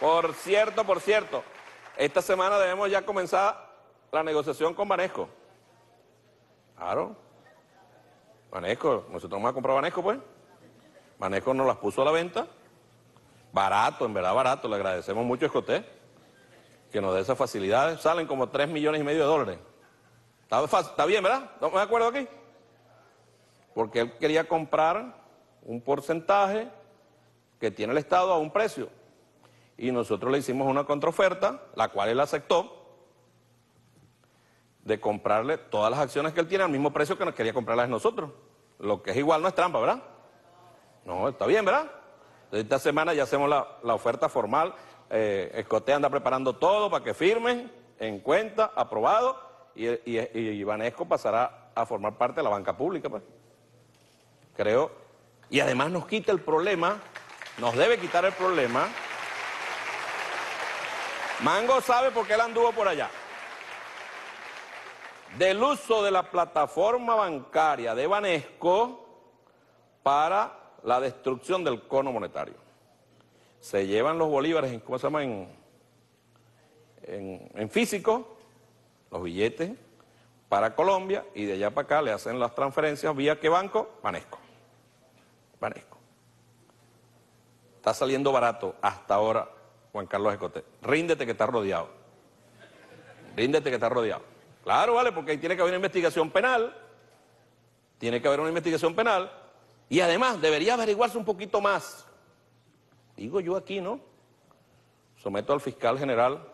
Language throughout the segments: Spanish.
Por cierto, por cierto, esta semana debemos ya comenzar la negociación con Banesco. Claro. Banesco, nosotros vamos a comprar Vanesco pues. Banesco nos las puso a la venta. Barato, en verdad barato. Le agradecemos mucho a Escoté que nos dé esas facilidades. Salen como 3 millones y medio de dólares. Está, está bien, ¿verdad? ¿No me acuerdo aquí? Porque él quería comprar un porcentaje que tiene el Estado a un precio y nosotros le hicimos una contraoferta, la cual él aceptó, de comprarle todas las acciones que él tiene al mismo precio que nos quería comprarlas nosotros. Lo que es igual no es trampa, ¿verdad? No, está bien, ¿verdad? Esta semana ya hacemos la, oferta formal. Eh, Escote anda preparando todo para que firmen, en cuenta, aprobado, y, y, pasará a formar parte de la banca pública. Pues. Creo. Y además nos quita el problema, nos debe quitar el problema Mango sabe por qué él anduvo por allá. Del uso de la plataforma bancaria de Banesco para la destrucción del cono monetario. Se llevan los bolívares en, ¿cómo se llama? en físico, los billetes, para Colombia y de allá para acá le hacen las transferencias vía qué banco? Banesco. Banesco. Está saliendo barato hasta ahora Juan Carlos Escote. Ríndete que está rodeado. Ríndete que está rodeado. Claro, vale, porque ahí tiene que haber una investigación penal. Tiene que haber una investigación penal. Y además, debería averiguarse un poquito más. Digo yo aquí, ¿no? Someto al fiscal general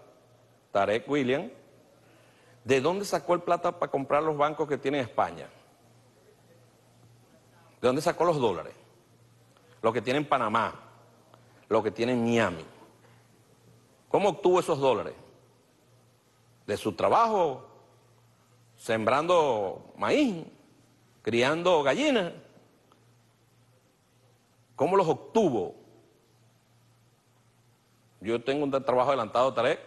Tarek William. ¿De dónde sacó el plata para comprar los bancos que tiene España? ¿De dónde sacó los dólares? Lo que tiene en Panamá, lo que tiene en Miami. ¿Cómo obtuvo esos dólares? De su trabajo, sembrando maíz, criando gallinas. ¿Cómo los obtuvo? Yo tengo un trabajo adelantado, Tarek,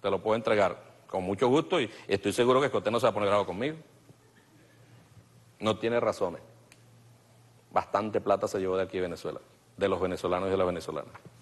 te lo puedo entregar con mucho gusto y estoy seguro que usted no se va a poner grado conmigo. No tiene razones. Bastante plata se llevó de aquí a Venezuela, de los venezolanos y de las venezolanas.